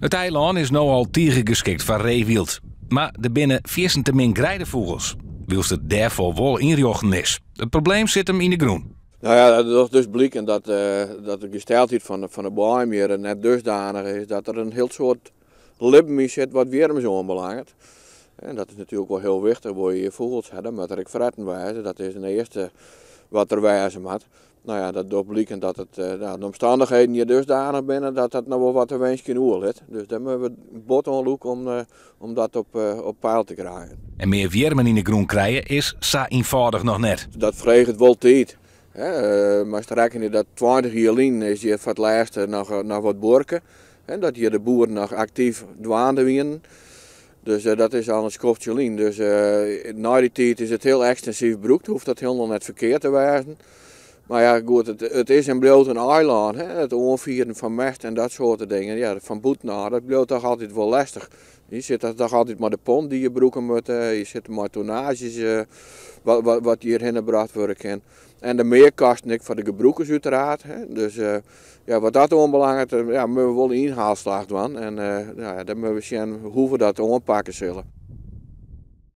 Het eiland is nu al geschikt van reewild. Maar er binnen viersen te min grijdevogels. Wilst het daarvoor wel injochten is. Het probleem zit hem in de groen. Nou ja, dat is dus blikken dat, eh, dat de gesteldheid van de, van de net dusdanig is dat er een heel soort lipmie zit wat weer hem zo belangt. En dat is natuurlijk wel heel wichtig, voor je vogels hebben, met ik wijzen. Dat is een eerste wat er wijzen moet nou ja, dat doorblijkt dat het, eh, nou, de omstandigheden hier dusdanig binnen dat dat nog wel wat te wensje oer Dus daar hebben we bot onloek om, eh, om dat op, uh, op paal te krijgen. En meer wiermen in de groen krijgen is sa eenvoudig nog net. Dat vreegt het wel tijd. Hè? maar straks dat 20 jaar lien is je het laatste nog, nog wat borken. En dat je de boeren nog actief dwaande Dus dat is al een schopje lien. Dus na die tijd is het heel extensief broekt, hoeft dat helemaal net verkeerd te wijzen. Maar ja, goed, het, het is een bloot een eiland, hè? het onvieren van mest en dat soort dingen. Ja, van naar, dat bloot toch altijd wel lastig. Je zit toch altijd maar de pond die je broeken moet, eh, je zit maar tonages, eh, wat, wat, wat hierheen gebracht worden En de meerkast niet van de gebroekers uiteraard. Hè? Dus eh, ja, wat dat onbelangrijk is, ja, moeten we wel een inhaalslag doen. En uh, ja, dan moeten we zien hoe we dat aanpakken zullen.